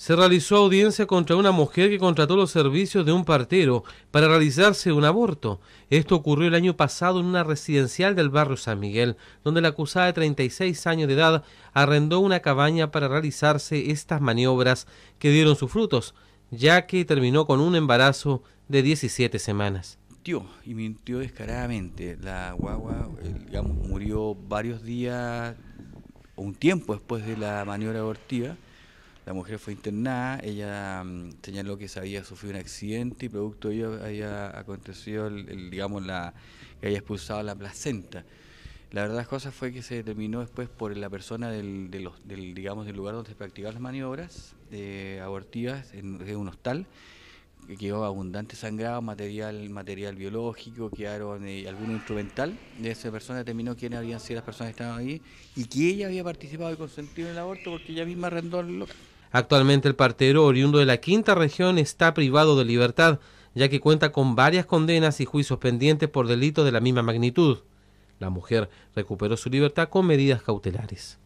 se realizó audiencia contra una mujer que contrató los servicios de un partero para realizarse un aborto. Esto ocurrió el año pasado en una residencial del barrio San Miguel, donde la acusada de 36 años de edad arrendó una cabaña para realizarse estas maniobras que dieron sus frutos, ya que terminó con un embarazo de 17 semanas. Mintió, y mintió descaradamente. La guagua, eh, murió varios días o un tiempo después de la maniobra abortiva. La mujer fue internada, ella mm, señaló que se había sufrido un accidente y producto de ello había acontecido, el, digamos, la, que había expulsado la placenta. La verdad cosa fue que se determinó después por la persona del, los, digamos, del lugar donde se practicaban las maniobras eh, abortivas, en un hostal, que quedó abundante sangrado, material, material biológico, quedaron eh, algún instrumental de esa persona, determinó quiénes habían sido las personas que estaban ahí y que ella había participado y consentido en el aborto porque ella misma arrendó el local. Actualmente el partero oriundo de la quinta región está privado de libertad, ya que cuenta con varias condenas y juicios pendientes por delitos de la misma magnitud. La mujer recuperó su libertad con medidas cautelares.